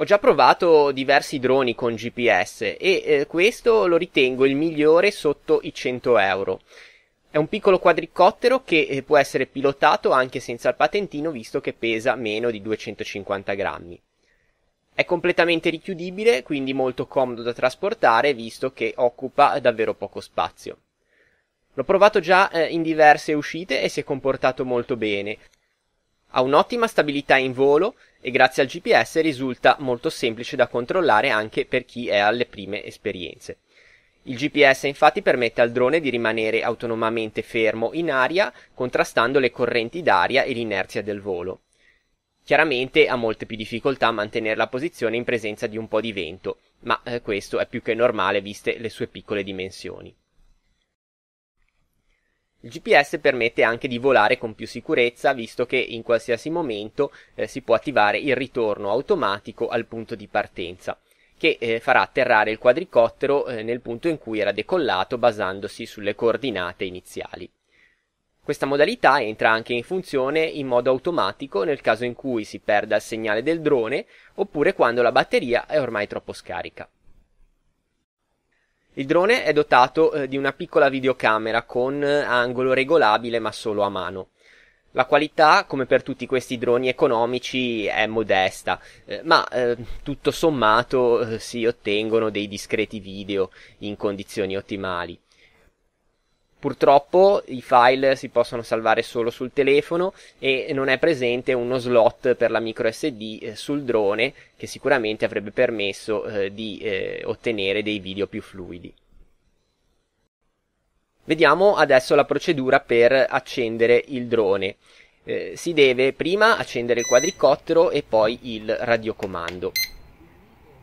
Ho già provato diversi droni con GPS e eh, questo lo ritengo il migliore sotto i 100 euro. È un piccolo quadricottero che eh, può essere pilotato anche senza il patentino visto che pesa meno di 250 grammi. È completamente richiudibile, quindi molto comodo da trasportare visto che occupa davvero poco spazio. L'ho provato già eh, in diverse uscite e si è comportato molto bene. Ha un'ottima stabilità in volo, e grazie al GPS risulta molto semplice da controllare anche per chi è alle prime esperienze. Il GPS infatti permette al drone di rimanere autonomamente fermo in aria, contrastando le correnti d'aria e l'inerzia del volo. Chiaramente ha molte più difficoltà a mantenere la posizione in presenza di un po' di vento, ma eh, questo è più che normale viste le sue piccole dimensioni. Il GPS permette anche di volare con più sicurezza visto che in qualsiasi momento eh, si può attivare il ritorno automatico al punto di partenza che eh, farà atterrare il quadricottero eh, nel punto in cui era decollato basandosi sulle coordinate iniziali. Questa modalità entra anche in funzione in modo automatico nel caso in cui si perda il segnale del drone oppure quando la batteria è ormai troppo scarica. Il drone è dotato eh, di una piccola videocamera con eh, angolo regolabile ma solo a mano. La qualità, come per tutti questi droni economici, è modesta, eh, ma eh, tutto sommato eh, si ottengono dei discreti video in condizioni ottimali. Purtroppo i file si possono salvare solo sul telefono e non è presente uno slot per la micro SD eh, sul drone che sicuramente avrebbe permesso eh, di eh, ottenere dei video più fluidi. Vediamo adesso la procedura per accendere il drone. Eh, si deve prima accendere il quadricottero e poi il radiocomando.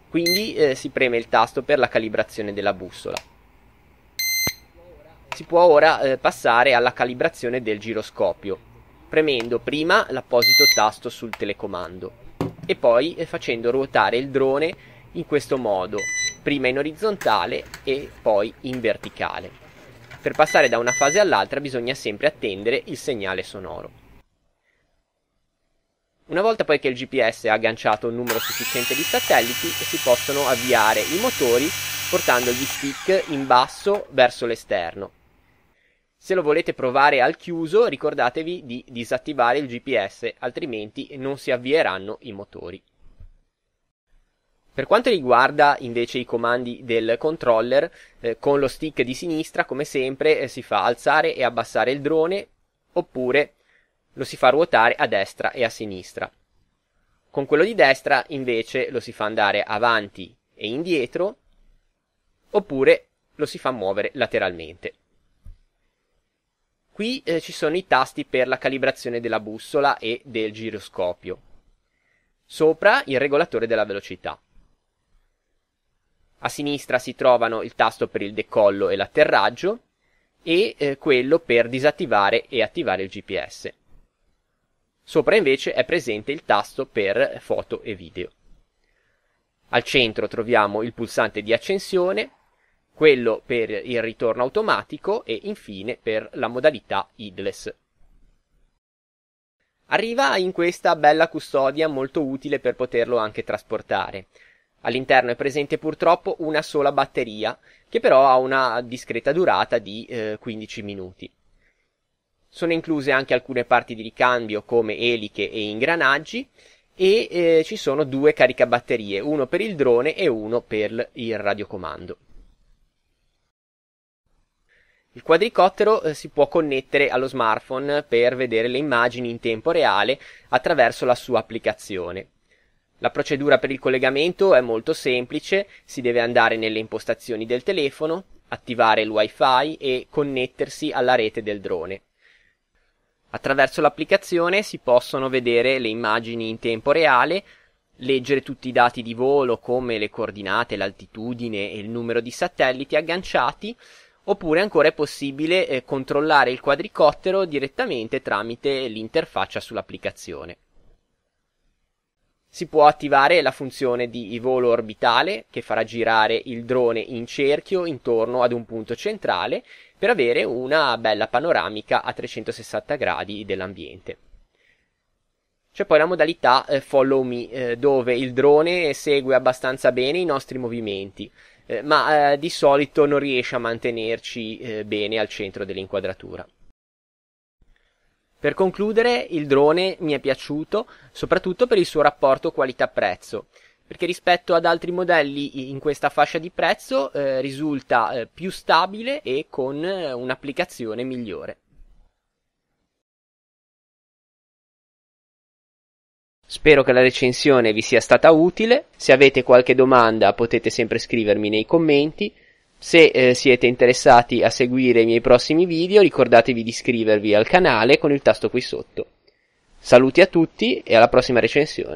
Quindi eh, si preme il tasto per la calibrazione della bussola si può ora eh, passare alla calibrazione del giroscopio, premendo prima l'apposito tasto sul telecomando e poi eh, facendo ruotare il drone in questo modo, prima in orizzontale e poi in verticale. Per passare da una fase all'altra bisogna sempre attendere il segnale sonoro. Una volta poi che il GPS ha agganciato un numero sufficiente di satelliti, si possono avviare i motori portando gli stick in basso verso l'esterno se lo volete provare al chiuso ricordatevi di disattivare il GPS, altrimenti non si avvieranno i motori. Per quanto riguarda invece i comandi del controller, eh, con lo stick di sinistra come sempre eh, si fa alzare e abbassare il drone oppure lo si fa ruotare a destra e a sinistra. Con quello di destra invece lo si fa andare avanti e indietro oppure lo si fa muovere lateralmente. Qui eh, ci sono i tasti per la calibrazione della bussola e del giroscopio. Sopra il regolatore della velocità. A sinistra si trovano il tasto per il decollo e l'atterraggio e eh, quello per disattivare e attivare il GPS. Sopra invece è presente il tasto per foto e video. Al centro troviamo il pulsante di accensione quello per il ritorno automatico e infine per la modalità idless. Arriva in questa bella custodia molto utile per poterlo anche trasportare. All'interno è presente purtroppo una sola batteria, che però ha una discreta durata di eh, 15 minuti. Sono incluse anche alcune parti di ricambio come eliche e ingranaggi e eh, ci sono due caricabatterie, uno per il drone e uno per il radiocomando. Il quadricottero eh, si può connettere allo smartphone per vedere le immagini in tempo reale attraverso la sua applicazione. La procedura per il collegamento è molto semplice, si deve andare nelle impostazioni del telefono, attivare il wifi e connettersi alla rete del drone. Attraverso l'applicazione si possono vedere le immagini in tempo reale, leggere tutti i dati di volo come le coordinate, l'altitudine e il numero di satelliti agganciati Oppure ancora è possibile eh, controllare il quadricottero direttamente tramite l'interfaccia sull'applicazione. Si può attivare la funzione di volo orbitale che farà girare il drone in cerchio intorno ad un punto centrale per avere una bella panoramica a 360 gradi dell'ambiente. C'è poi la modalità eh, follow me, eh, dove il drone segue abbastanza bene i nostri movimenti. Eh, ma eh, di solito non riesce a mantenerci eh, bene al centro dell'inquadratura. Per concludere, il drone mi è piaciuto soprattutto per il suo rapporto qualità-prezzo, perché rispetto ad altri modelli in questa fascia di prezzo eh, risulta eh, più stabile e con un'applicazione migliore. Spero che la recensione vi sia stata utile, se avete qualche domanda potete sempre scrivermi nei commenti, se eh, siete interessati a seguire i miei prossimi video ricordatevi di iscrivervi al canale con il tasto qui sotto. Saluti a tutti e alla prossima recensione.